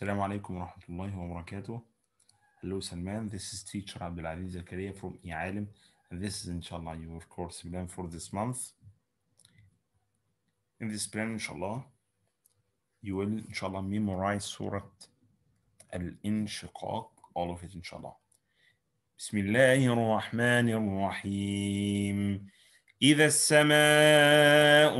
السلام عليكم ورحمة الله وبركاته. Hello Salman, this is teacher Abdul Aziz Zakaria from Ialim. And this is inshallah your course plan for this month. In this plan, inshallah, you will inshallah memorize Surah Al-Inshiqaq, all of it inshallah. بسم الله الرحمن الرحيم إذا السماء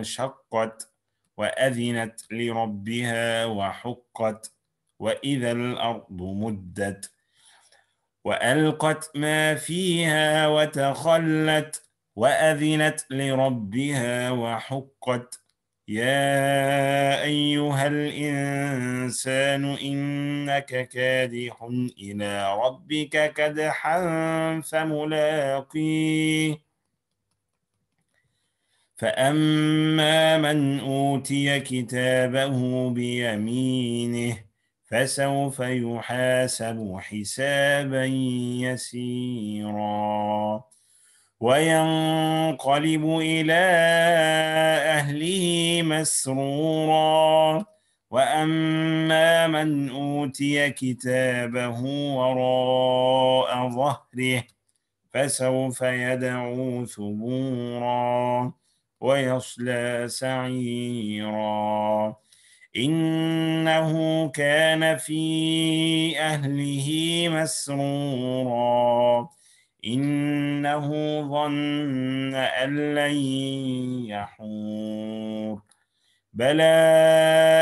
انشقت وأذنت لربها وحقت وإذا الأرض مدت وألقت ما فيها وتخلت وأذنت لربها وحقت يا أيها الإنسان إنك كادح إلى ربك كدحا فملاقيه فأما من أوتي كتابه بيمينه فسوف يحاسب حسابا يسيرا وينقلب إلى أهله مسرورا وأما من أوتي كتابه وراء ظهره فسوف يدعو ثبورا ويصلى سعيرا إنه كان في أهله مسرورا إنه ظن أن لن يحور بلى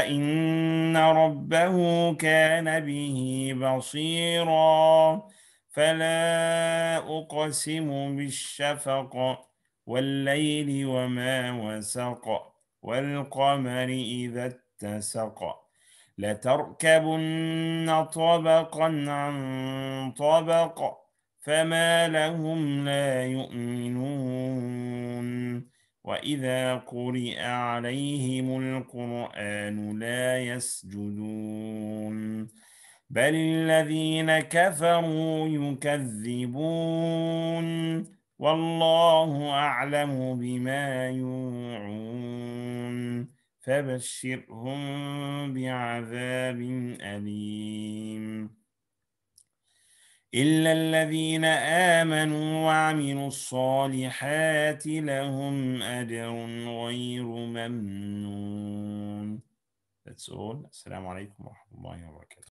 إن ربه كان به بصيرا فلا أقسم بالشفق والليل وما وسق والقمر إذا اتسق لتركبن طبقا عن طبق فما لهم لا يؤمنون وإذا قرئ عليهم القرآن لا يسجدون بل الذين كفروا يكذبون والله أعلم بما يوعون فبشرهم بعذاب أليم إلا الذين آمنوا وعملوا الصالحات لهم أجر غير ممنون That's all. السلام عليكم ورحمة الله وبركاته